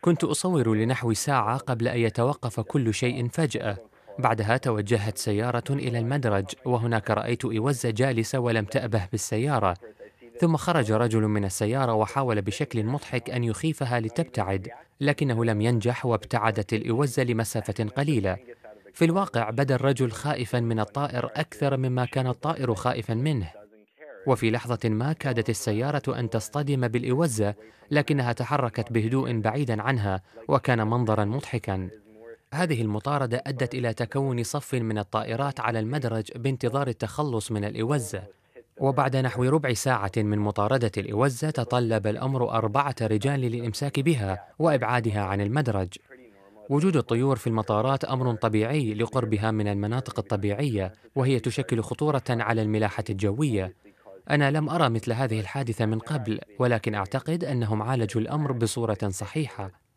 كنت أصور لنحو ساعة قبل أن يتوقف كل شيء فجأة بعدها توجهت سيارة إلى المدرج وهناك رأيت إوزة جالسة ولم تأبه بالسيارة ثم خرج رجل من السيارة وحاول بشكل مضحك أن يخيفها لتبتعد لكنه لم ينجح وابتعدت الإوزة لمسافة قليلة في الواقع بدا الرجل خائفا من الطائر أكثر مما كان الطائر خائفا منه وفي لحظة ما كادت السيارة أن تصطدم بالإوزة لكنها تحركت بهدوء بعيدا عنها وكان منظرا مضحكا هذه المطاردة أدت إلى تكون صف من الطائرات على المدرج بانتظار التخلص من الإوزة وبعد نحو ربع ساعة من مطاردة الإوزة تطلب الأمر أربعة رجال للإمساك بها وإبعادها عن المدرج وجود الطيور في المطارات امر طبيعي لقربها من المناطق الطبيعيه وهي تشكل خطوره على الملاحه الجويه أنا لم أرى مثل هذه الحادثة من قبل، ولكن أعتقد أنهم عالجوا الأمر بصورة صحيحة،